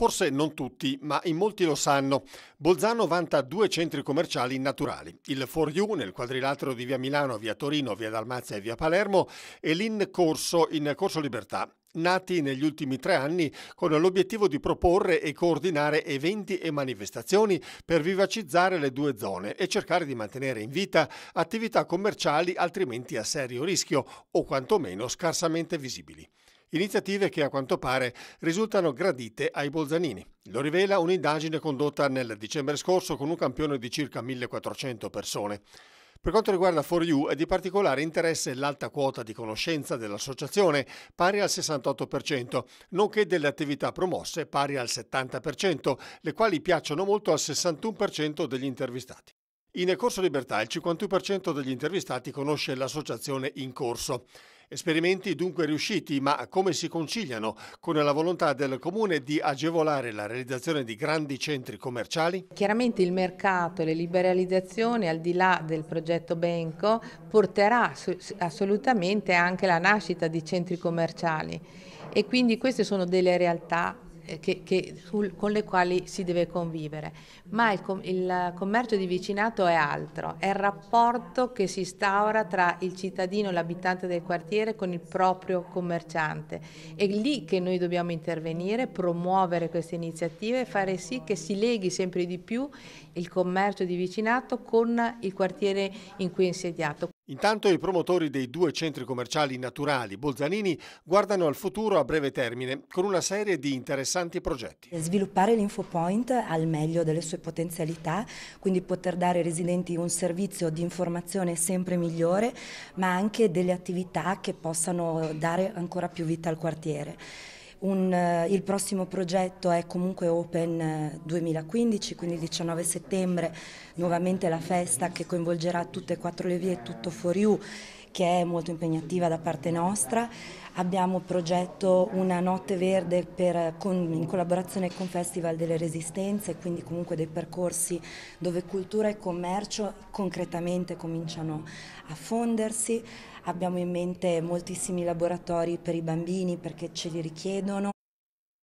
Forse non tutti, ma in molti lo sanno. Bolzano vanta due centri commerciali naturali, il For You nel quadrilatero di via Milano, via Torino, via Dalmazia e via Palermo e l'Incorso in Corso Libertà, nati negli ultimi tre anni con l'obiettivo di proporre e coordinare eventi e manifestazioni per vivacizzare le due zone e cercare di mantenere in vita attività commerciali altrimenti a serio rischio o quantomeno scarsamente visibili iniziative che a quanto pare risultano gradite ai bolzanini. Lo rivela un'indagine condotta nel dicembre scorso con un campione di circa 1400 persone. Per quanto riguarda For You è di particolare interesse l'alta quota di conoscenza dell'associazione, pari al 68%, nonché delle attività promosse, pari al 70%, le quali piacciono molto al 61% degli intervistati. In Corso Libertà il 51% degli intervistati conosce l'associazione in corso. Esperimenti dunque riusciti, ma come si conciliano con la volontà del Comune di agevolare la realizzazione di grandi centri commerciali? Chiaramente il mercato e le liberalizzazioni, al di là del progetto Benco, porterà assolutamente anche la nascita di centri commerciali e quindi queste sono delle realtà eh, che, che, sul, con le quali si deve convivere, ma il, il, commercio di vicinato è altro, è il rapporto che si instaura tra il cittadino, l'abitante del quartiere con il proprio commerciante. È lì che noi dobbiamo intervenire, promuovere queste iniziative e fare sì che si leghi sempre di più il commercio di vicinato con il quartiere in cui è insediato. Intanto i promotori dei due centri commerciali naturali bolzanini guardano al futuro a breve termine con una serie di interessanti progetti. Eh, sviluppare l'InfoPoint al meglio delle sue potenzialità, quindi poter dare ai residenti un servizio di informazione sempre migliore, ma anche delle attività che possano dare ancora più vita al quartiere. Un, eh, il prossimo progetto è comunque Open 2015, eh, quindi il 19 settembre nuovamente la festa che coinvolgerà tutte e quattro le vie e tutto for you che è molto impegnativa da parte nostra. Abbiamo progetto una notte verde per, con, in collaborazione con Festival delle Resistenze, quindi comunque dei percorsi dove cultura e commercio concretamente cominciano a fondersi. Abbiamo in mente moltissimi laboratori per i bambini perché ce li richiedono.